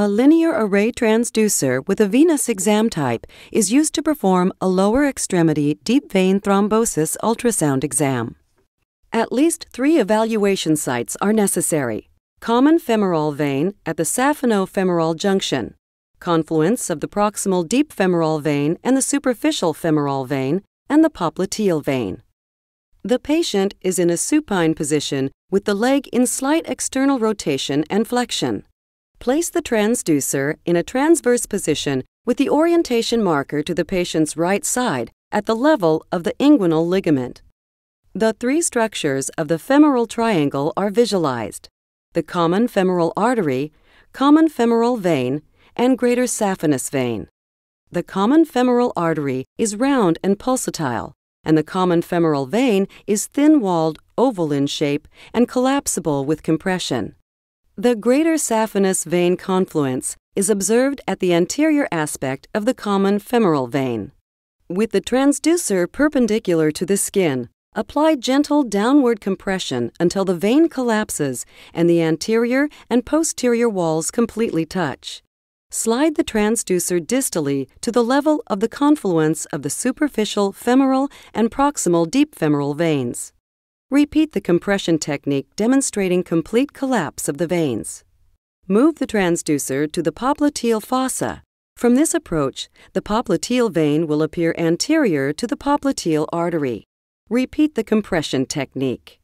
A linear array transducer with a venous exam type is used to perform a lower extremity deep vein thrombosis ultrasound exam. At least three evaluation sites are necessary. Common femoral vein at the saphenofemoral junction, confluence of the proximal deep femoral vein and the superficial femoral vein, and the popliteal vein. The patient is in a supine position with the leg in slight external rotation and flexion. Place the transducer in a transverse position with the orientation marker to the patient's right side at the level of the inguinal ligament. The three structures of the femoral triangle are visualized the common femoral artery, common femoral vein, and greater saphenous vein. The common femoral artery is round and pulsatile, and the common femoral vein is thin walled, oval in shape, and collapsible with compression. The greater saphenous vein confluence is observed at the anterior aspect of the common femoral vein. With the transducer perpendicular to the skin, apply gentle downward compression until the vein collapses and the anterior and posterior walls completely touch. Slide the transducer distally to the level of the confluence of the superficial femoral and proximal deep femoral veins. Repeat the compression technique demonstrating complete collapse of the veins. Move the transducer to the popliteal fossa. From this approach, the popliteal vein will appear anterior to the popliteal artery. Repeat the compression technique.